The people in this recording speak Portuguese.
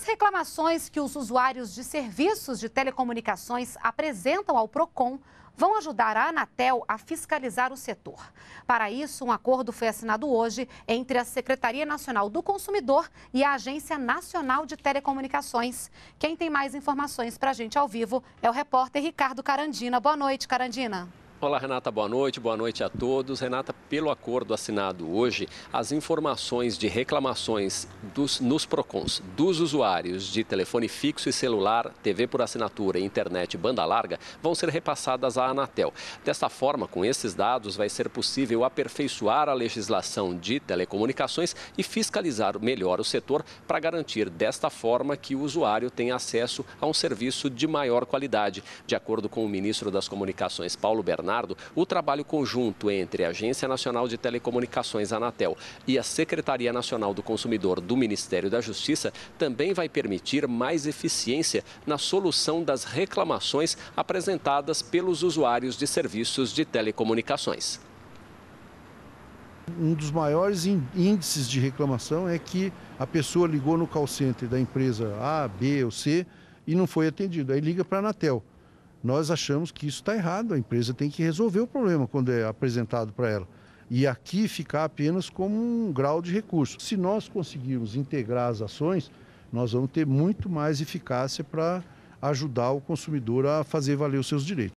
As reclamações que os usuários de serviços de telecomunicações apresentam ao Procon vão ajudar a Anatel a fiscalizar o setor. Para isso, um acordo foi assinado hoje entre a Secretaria Nacional do Consumidor e a Agência Nacional de Telecomunicações. Quem tem mais informações para a gente ao vivo é o repórter Ricardo Carandina. Boa noite, Carandina. Olá, Renata, boa noite, boa noite a todos. Renata, pelo acordo assinado hoje, as informações de reclamações dos, nos PROCONs dos usuários de telefone fixo e celular, TV por assinatura e internet banda larga vão ser repassadas à Anatel. Desta forma, com esses dados, vai ser possível aperfeiçoar a legislação de telecomunicações e fiscalizar melhor o setor para garantir, desta forma, que o usuário tenha acesso a um serviço de maior qualidade. De acordo com o ministro das Comunicações, Paulo Bernardo, o trabalho conjunto entre a Agência Nacional de Telecomunicações, Anatel, e a Secretaria Nacional do Consumidor do Ministério da Justiça também vai permitir mais eficiência na solução das reclamações apresentadas pelos usuários de serviços de telecomunicações. Um dos maiores índices de reclamação é que a pessoa ligou no call center da empresa A, B ou C e não foi atendido. Aí liga para a Anatel nós achamos que isso está errado. A empresa tem que resolver o problema quando é apresentado para ela. E aqui ficar apenas como um grau de recurso. Se nós conseguirmos integrar as ações, nós vamos ter muito mais eficácia para ajudar o consumidor a fazer valer os seus direitos.